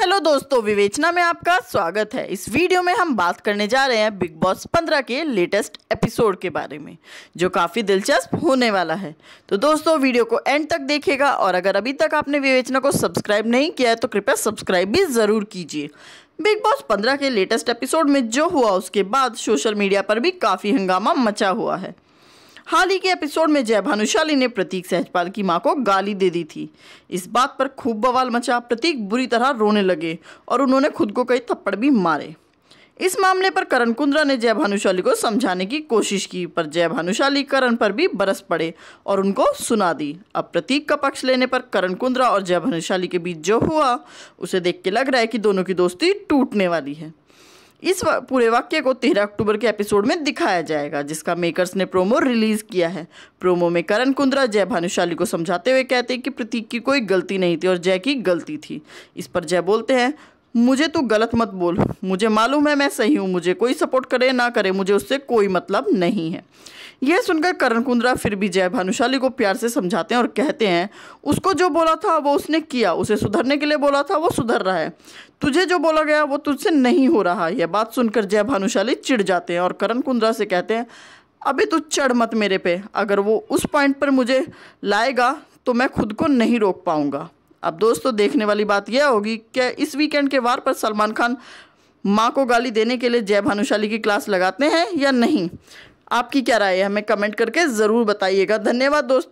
hello दोस्तों विवेचना में आपका स्वागत है इस वीडियो में हम बात करने जा रहे हैं बिग बॉस 15 के लेटेस्ट एपिसोड के बारे में जो काफ़ी दिलचस्प होने वाला है तो दोस्तों वीडियो को एंड तक देखेगा और अगर अभी तक आपने विवेचना को सब्सक्राइब नहीं किया है तो कृपया सब्सक्राइब भी ज़रूर कीजिए बिग बॉस पंद्रह के लेटेस्ट एपिसोड में जो हुआ उसके बाद सोशल मीडिया पर भी काफ़ी हंगामा मचा हुआ है हाल ही के एपिसोड में जय भानुशाली ने प्रतीक सहजपाल की मां को गाली दे दी थी इस बात पर खूब बवाल मचा प्रतीक बुरी तरह रोने लगे और उन्होंने खुद को कई थप्पड़ भी मारे इस मामले पर करण कुंद्रा ने जय भानुशाली को समझाने की कोशिश की पर जय भानुशाली करण पर भी बरस पड़े और उनको सुना दी अब प्रतीक का पक्ष लेने पर करण कुंद्रा और जय भानुशाली के बीच जो हुआ उसे देख के लग रहा है कि दोनों की दोस्ती टूटने वाली है इस पूरे वाक्य को 13 अक्टूबर के एपिसोड में दिखाया जाएगा जिसका मेकर्स ने प्रोमो रिलीज़ किया है प्रोमो में करण कुंद्रा जय भानुशाली को समझाते हुए कहते हैं कि प्रतीक की कोई गलती नहीं थी और जय की गलती थी इस पर जय बोलते हैं मुझे तू गलत मत बोल मुझे मालूम है मैं सही हूँ मुझे कोई सपोर्ट करे ना करे मुझे उससे कोई मतलब नहीं है यह सुनकर करण कुंद्रा फिर भी जय भानुशाली को प्यार से समझाते हैं और कहते हैं उसको जो बोला था वो उसने किया उसे सुधरने के लिए बोला था वो सुधर रहा है तुझे जो बोला गया वो तुझसे नहीं हो रहा यह बात सुनकर जय भानुशाली चिढ़ जाते हैं और करण कुंद्रा से कहते हैं अभी तू चढ़ मत मेरे पे अगर वो उस पॉइंट पर मुझे लाएगा तो मैं खुद को नहीं रोक पाऊँगा अब दोस्तों देखने वाली बात यह होगी कि इस वीकेंड के वार पर सलमान खान माँ को गाली देने के लिए जय भानुशाली की क्लास लगाते हैं या नहीं आपकी क्या राय है हमें कमेंट करके ज़रूर बताइएगा धन्यवाद दोस्तों